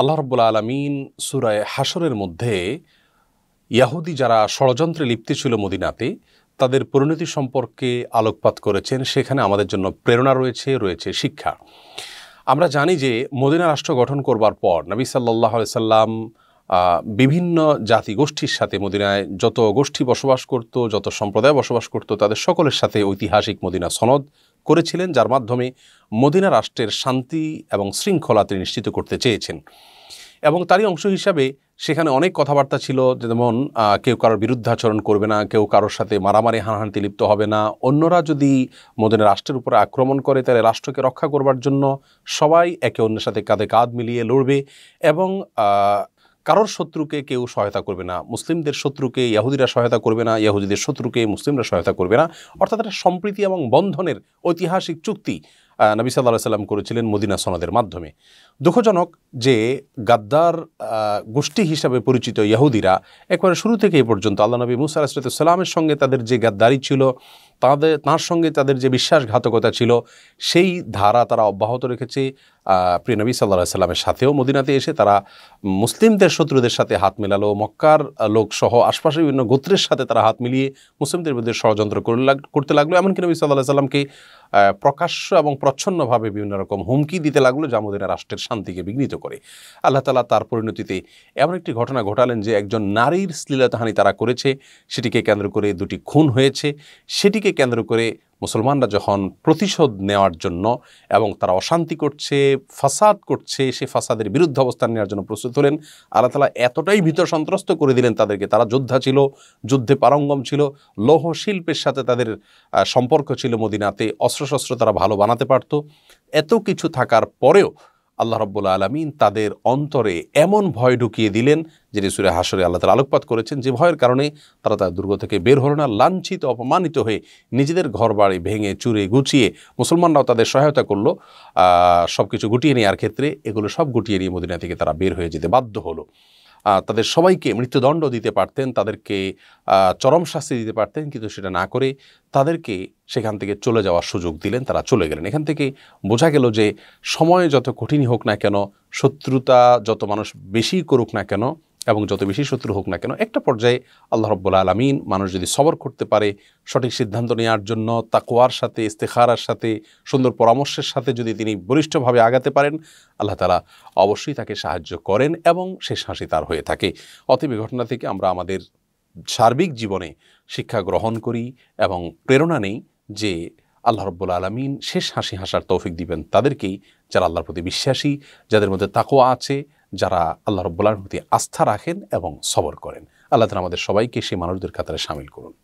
আল্লাহ রব্বুল আলমিন সুরায় হাসরের মধ্যে ইয়াহুদি যারা ষড়যন্ত্রে লিপ্ত ছিল মদিনাতে তাদের পরিণতি সম্পর্কে আলোকপাত করেছেন সেখানে আমাদের জন্য প্রেরণা রয়েছে রয়েছে শিক্ষা আমরা জানি যে মদিনা রাষ্ট্র গঠন করবার পর নবী সাল্লাহ সাল্লাম বিভিন্ন জাতি গোষ্ঠীর সাথে মদিনায় যত গোষ্ঠী বসবাস করত যত সম্প্রদায় বসবাস করত তাদের সকলের সাথে ঐতিহাসিক মদিনা সনদ করেছিলেন যার মাধ্যমে মদিনা রাষ্ট্রের শান্তি এবং শৃঙ্খলা তিনি নিশ্চিত করতে চেয়েছেন এবং তারই অংশ হিসাবে সেখানে অনেক কথাবার্তা ছিল যেমন কেউ কারোর বিরুদ্ধে আচরণ করবে না কেউ কারোর সাথে মারামারি হানাহানিতে লিপ্ত হবে না অন্যরা যদি মদিনা রাষ্ট্রের উপরে আক্রমণ করে তাহলে রাষ্ট্রকে রক্ষা করবার জন্য সবাই একে অন্যের সাথে কাঁধে কাঁধ মিলিয়ে লড়বে এবং কারোর শত্রুকে কেউ সহায়তা করবে না মুসলিমদের শত্রুকে ইয়াহুদিরা সহায়তা করবে না ইয়াহুদিদের শত্রুকে মুসলিমরা সহায়তা করবে না অর্থাৎ একটা সম্প্রীতি এবং বন্ধনের ঐতিহাসিক চুক্তি নবী সাল্লাহ সাল্লাম করেছিলেন মদিনা সনদের মাধ্যমে দুঃখজনক যে গাদ্দার গোষ্ঠী হিসাবে পরিচিত ইয়াহুদিরা একবারে শুরু থেকে এ পর্যন্ত আল্লাহ নবী মুসা সালামের সঙ্গে তাদের যে গাদ্দারি ছিল তাদের তাঁর সঙ্গে তাদের যে বিশ্বাসঘাতকতা ছিল সেই ধারা তারা অব্যাহত রেখেছে প্রিয় নবী সাল্লা সাল্লামের সাথেও মদিনাতে এসে তারা মুসলিমদের শত্রুদের সাথে হাত মেলালো মক্কার লোকসহ আশপাশের বিভিন্ন গোত্রের সাথে তারা হাত মিলিয়ে মুসলিমদের বিরুদ্ধে ষড়যন্ত্র করতে লাগলো এমনকি নবী সাল্লাহ সাল্লামকে প্রকাশ্য এবং প্রচ্ছন্নভাবে বিভিন্ন রকম হুমকি দিতে লাগলো যা মদিনা রাষ্ট্রের শান্তিকে বিঘ্নিত করে আল্লাহ তালা তার পরিণতিতে এমন একটি ঘটনা ঘটালেন যে একজন নারীর শ্লীলতাহানি তারা করেছে সেটিকে কেন্দ্র করে দুটি খুন হয়েছে সেটিকে কেন্দ্র করে মুসলমানরা যখন প্রতিশোধ নেওয়ার জন্য এবং তারা অশান্তি করছে ফাসাদ করছে সে ফাসাদের বিরুদ্ধে অবস্থান নেওয়ার জন্য প্রস্তুত হলেন আল্লাহ তালা এতটাই ভীত সন্ত্রস্ত করে দিলেন তাদেরকে তারা যোদ্ধা ছিল যুদ্ধে পারঙ্গম ছিল লৌহ শিল্পের সাথে তাদের সম্পর্ক ছিল মদিনাতে অস্ত্রশস্ত্র তারা ভালো বানাতে পারত এত কিছু থাকার পরেও আল্লাহ রব্বুল আলমিন তাদের অন্তরে এমন ভয় ঢুকিয়ে দিলেন যিনি সুরে হাসরে আল্লাহ তালা আলোকপাত করেছেন যে ভয়ের কারণে তারা তার দুর্গ থেকে বের হল না লাঞ্ছিত অপমানিত হয়ে নিজেদের ঘর বাড়ি ভেঙে চুরে গুছিয়ে মুসলমানরাও তাদের সহায়তা করল সব কিছু গুটিয়ে নেওয়ার ক্ষেত্রে এগুলো সব গুটিয়ে নিয়ে মদিনা থেকে তারা বের হয়ে যেতে বাধ্য হলো তাদের সবাইকে মৃত্যুদণ্ড দিতে পারতেন তাদেরকে চরম শাস্তি দিতে পারতেন কিন্তু সেটা না করে তাদেরকে সেখান থেকে চলে যাওয়ার সুযোগ দিলেন তারা চলে গেলেন এখান থেকে বোঝা গেল যে সময় যত কঠিনই হোক না কেন শত্রুতা যত মানুষ বেশি করুক না কেন এবং যত বেশি শত্রু হোক না কেন একটা পর্যায়ে আল্লাহ রব্বুল আলমিন মানুষ যদি সবর করতে পারে সঠিক সিদ্ধান্ত নেওয়ার জন্য তাকোয়ার সাথে ইস্তেখারার সাথে সুন্দর পরামর্শের সাথে যদি তিনি বলিষ্ঠভাবে আগাতে পারেন আল্লাহ তালা অবশ্যই তাকে সাহায্য করেন এবং শেষ হাসি তার হয়ে থাকে অতএব ঘটনা থেকে আমরা আমাদের সার্বিক জীবনে শিক্ষা গ্রহণ করি এবং প্রেরণা নেই যে আল্লাহ রব্বুল আলমিন শেষ হাসি হাসার তৌফিক দিবেন তাদেরকেই যারা আল্লাহর প্রতি বিশ্বাসী যাদের মধ্যে তাকোয়া আছে যারা আল্লাহ রব্বুল্লাহর প্রতি আস্থা রাখেন এবং সবর করেন আল্লাহ তালা আমাদের সবাইকে সেই মানুষদের কাতারে সামিল করুন